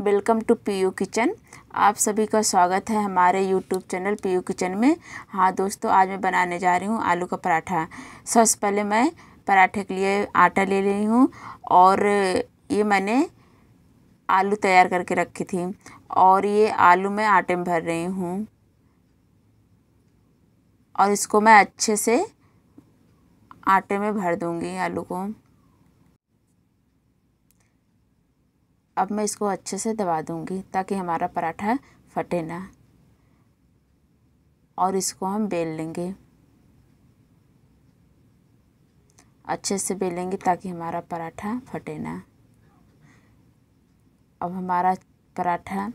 welcome to PU kitchen आप सभी का स्वागत है हमारे यूट्यूब चैनल पीयू किचन में हाँ दोस्तों आज मैं बनाने जा रही हूँ आलू का पराठा सबसे पहले मैं पराठे के लिए आटा ले रही हूँ और ये मैंने आलू तैयार करके रखी थी और ये आलू मैं आटे में भर रही हूँ और इसको मैं अच्छे से आटे में भर दूँगी आलू को अब मैं इसको अच्छे से दबा दूँगी ताकि हमारा पराठा फटे ना और इसको हम बेल लेंगे अच्छे से बेलेंगे ताकि हमारा पराठा फटे ना अब हमारा पराठा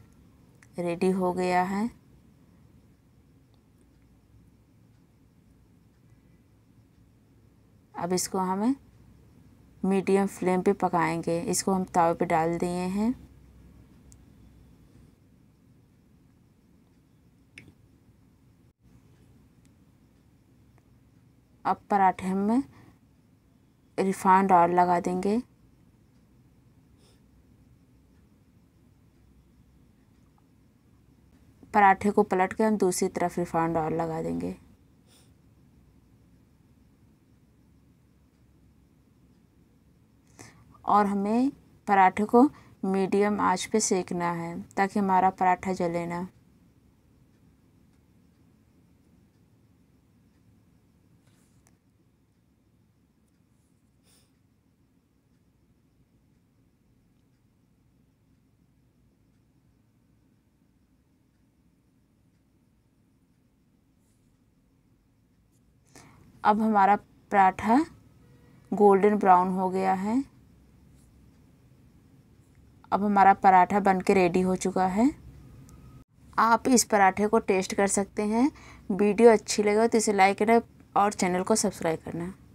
रेडी हो गया है अब इसको हमें मीडियम फ्लेम पे पकाएंगे इसको हम तावे पे डाल दिए हैं अब पराठे में रिफाइंड ऑयल लगा देंगे पराठे को पलट के हम दूसरी तरफ रिफाइंड ऑयल लगा देंगे और हमें पराठे को मीडियम आंच पे सेकना है ताकि हमारा पराठा जले ना अब हमारा पराठा गोल्डन ब्राउन हो गया है अब हमारा पराठा बन के रेडी हो चुका है आप इस पराठे को टेस्ट कर सकते हैं वीडियो अच्छी लगे तो इसे लाइक करना और चैनल को सब्सक्राइब करना